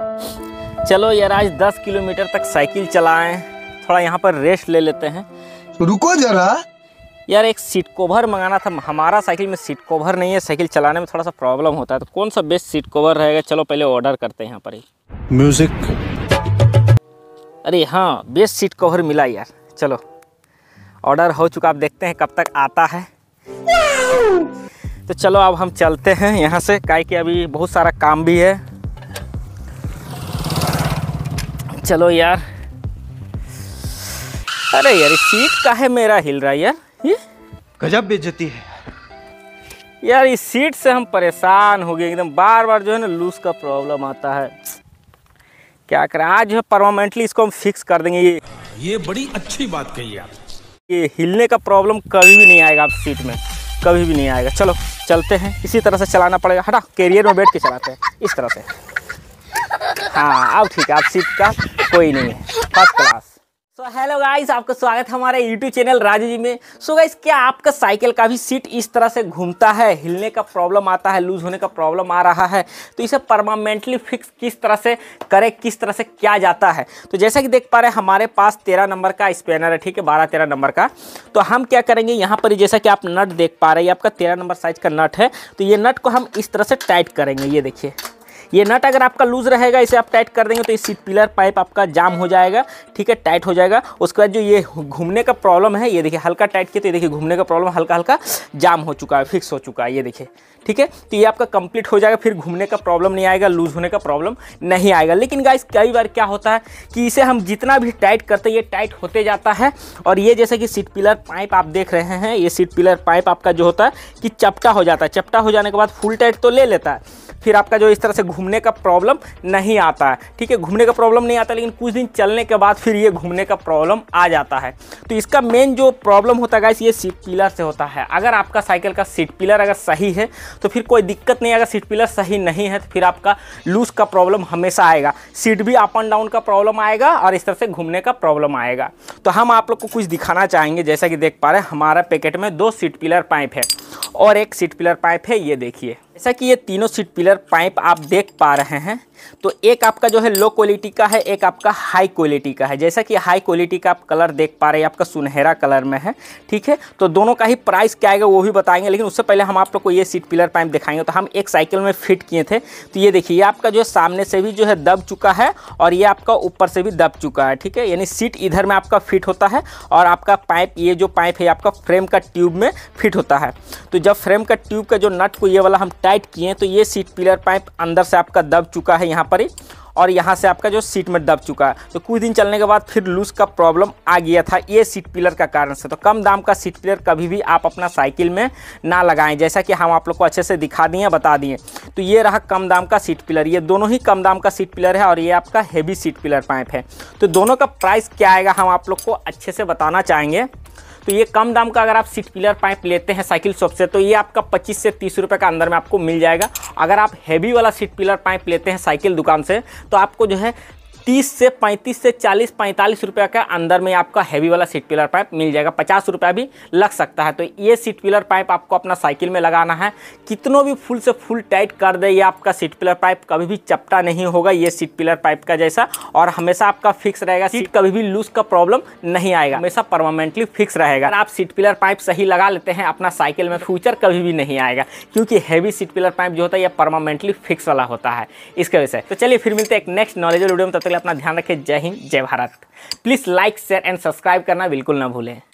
चलो यार आज 10 किलोमीटर तक साइकिल चलाएं थोड़ा यहाँ पर रेस्ट ले लेते हैं रुको जरा यार एक सीट कवर मंगाना था हमारा साइकिल में सीट कवर नहीं है साइकिल चलाने में थोड़ा सा प्रॉब्लम होता है तो कौन सा बेस्ट सीट कवर रहेगा चलो पहले ऑर्डर करते हैं यहाँ पर ही म्यूज़िक अरे हाँ बेस्ट सीट कवर मिला यार चलो ऑर्डर हो चुका आप देखते हैं कब तक आता है तो चलो अब हम चलते हैं यहाँ से काहे कि अभी बहुत सारा काम भी है चलो यार अरे यार सीट का है मेरा हिल रहा है यार ये गजब बेचती है यार इस सीट से हम परेशान हो गए एकदम बार बार जो है ना लूज का प्रॉब्लम आता है क्या करें आज जो है परमानेंटली इसको हम फिक्स कर देंगे ये ये बड़ी अच्छी बात कही आप ये हिलने का प्रॉब्लम कभी भी नहीं आएगा आप सीट में कभी भी नहीं आएगा चलो चलते हैं इसी तरह से चलाना पड़ेगा हटा कैरियर में बैठ के चलाते हैं इस तरह से हाँ अब ठीक है आप सीट का कोई नहीं है first class so hello guys आपका स्वागत है हमारे यूट्यूब चैनल राजू जी में सो so गाइस क्या आपका साइकिल का भी सीट इस तरह से घूमता है हिलने का प्रॉब्लम आता है लूज होने का प्रॉब्लम आ रहा है तो इसे परमानेंटली फिक्स किस तरह से करें किस तरह से क्या जाता है तो जैसा कि देख पा रहे हैं हमारे पास तेरह नंबर का स्पेनर है ठीक है बारह तेरह नंबर का तो हम क्या करेंगे यहाँ पर जैसा कि आप नट देख पा रहे हैं आपका तेरह नंबर साइज का नट है तो ये नट को हम इस तरह से टाइट करेंगे ये देखिए ये नट अगर आपका लूज रहेगा इसे आप टाइट कर देंगे तो ये सीट पिलर पाइप आपका जाम हो जाएगा ठीक है टाइट हो जाएगा उसके बाद जो ये घूमने का प्रॉब्लम है ये देखिए हल्का टाइट किया तो ये देखिए घूमने का प्रॉब्लम हल्का हल्का जाम हो चुका है फिक्स हो चुका है ये देखिए ठीक है तो ये आपका कंप्लीट हो जाएगा फिर घूमने का प्रॉब्लम नहीं आएगा लूज होने का प्रॉब्लम नहीं आएगा लेकिन गाइस कई बार क्या होता है कि इसे हम जितना भी टाइट करते ये टाइट होते जाता है और ये जैसे कि सीट पिलर पाइप आप देख रहे हैं ये सीट पिलर पाइप आपका जो होता है कि चपटा हो जाता है चपटा हो जाने के बाद फुल टाइट तो ले लेता है फिर आपका जो इस तरह से घूमने का प्रॉब्लम नहीं आता है ठीक है घूमने का प्रॉब्लम नहीं आता लेकिन कुछ दिन चलने के बाद फिर ये घूमने का प्रॉब्लम आ जाता है तो इसका मेन जो प्रॉब्लम होता है इस ये सीट पिलर से होता है अगर आपका साइकिल का सीट पिलर अगर सही है तो फिर कोई दिक्कत नहीं अगर सीट पिलर सही नहीं है तो फिर आपका लूज का प्रॉब्लम हमेशा आएगा सीट भी अप एंड डाउन का प्रॉब्लम आएगा और इस तरह से घूमने का प्रॉब्लम आएगा तो हम आप लोग को कुछ दिखाना चाहेंगे जैसा कि देख पा रहे हैं हमारा पैकेट में दो सीट पिलर पाइप है और एक सीट पिलर पाइप है ये देखिए जैसा कि ये तीनों सीट पिलर पाइप आप देख पा रहे हैं तो एक आपका जो है लो क्वालिटी का है एक आपका हाई क्वालिटी का है जैसा कि हाई क्वालिटी का आप कलर देख पा रहे हैं आपका सुनहरा कलर में है ठीक है तो दोनों का ही प्राइस क्या आएगा वो भी बताएंगे लेकिन उससे पहले हम आप लोग को ये सीट पिलर पाइप दिखाएंगे तो हम एक साइकिल में फिट किए थे तो ये देखिए आपका जो है सामने से भी जो है दब चुका है और ये आपका ऊपर से भी दब चुका है ठीक है यानी सीट इधर में आपका फिट होता है और आपका पाइप ये जो पाइप है आपका फ्रेम का ट्यूब में फिट होता है तो जब फ्रेम का ट्यूब का जो नट को ये वाला हम टाइट किए तो ये सीट पिलर पाइप अंदर से आपका दब चुका है है यहाँ पर ही और यहाँ से आपका जो सीट में दब चुका है तो कुछ दिन चलने के बाद फिर लूज का प्रॉब्लम आ गया था ये सीट पिलर का कारण से तो कम दाम का सीट पिलर कभी भी आप अपना साइकिल में ना लगाएं जैसा कि हम आप लोग को अच्छे से दिखा दिए बता दिए तो ये रहा कम दाम का सीट पिलर ये दोनों ही कम दाम का सीट पिलर है और ये आपका हैवी सीट पिलर पाइप है तो दोनों का प्राइस क्या आएगा हम आप लोग को अच्छे से बताना चाहेंगे तो ये कम दाम का अगर आप सीट पिलर पाइप लेते हैं साइकिल शॉप से तो ये आपका पच्चीस से तीस रुपये का अंदर में आपको मिल जाएगा अगर आप हैवी वाला सीट पिलर पाइप लेते हैं साइकिल दुकान से तो आपको जो है तीस से पैंतीस से चालीस पैंतालीस रुपये के अंदर में आपका हैवी वाला सीट पिलर पाइप मिल जाएगा पचास रुपया भी लग सकता है तो ये सीट पिलर पाइप आपको अपना साइकिल में लगाना है कितनों भी फुल से फुल टाइट कर दे ये आपका सीट पिलर पाइप कभी भी चपटा नहीं होगा ये सीट पिलर पाइप का जैसा और हमेशा आपका फिक्स रहेगा सीट कभी भी लूज का प्रॉब्लम नहीं आएगा हमेशा परमानेंटली फिक्स रहेगा आप सीट पिलर पाइप सही लगा लेते हैं अपना साइकिल में फ्यूचर कभी भी नहीं आएगा क्योंकि हैवी सीट पिलर पाइप जो होता है यह परमानेंटली फिक्स वाला होता है इसके वजह से तो चलिए फिर मिलते हैं एक नेक्स्ट नॉलेजल वीडियो में तब तक अपना ध्यान रखें जय हिंद जय Bharat please like share and subscribe करना बिल्कुल ना भूलें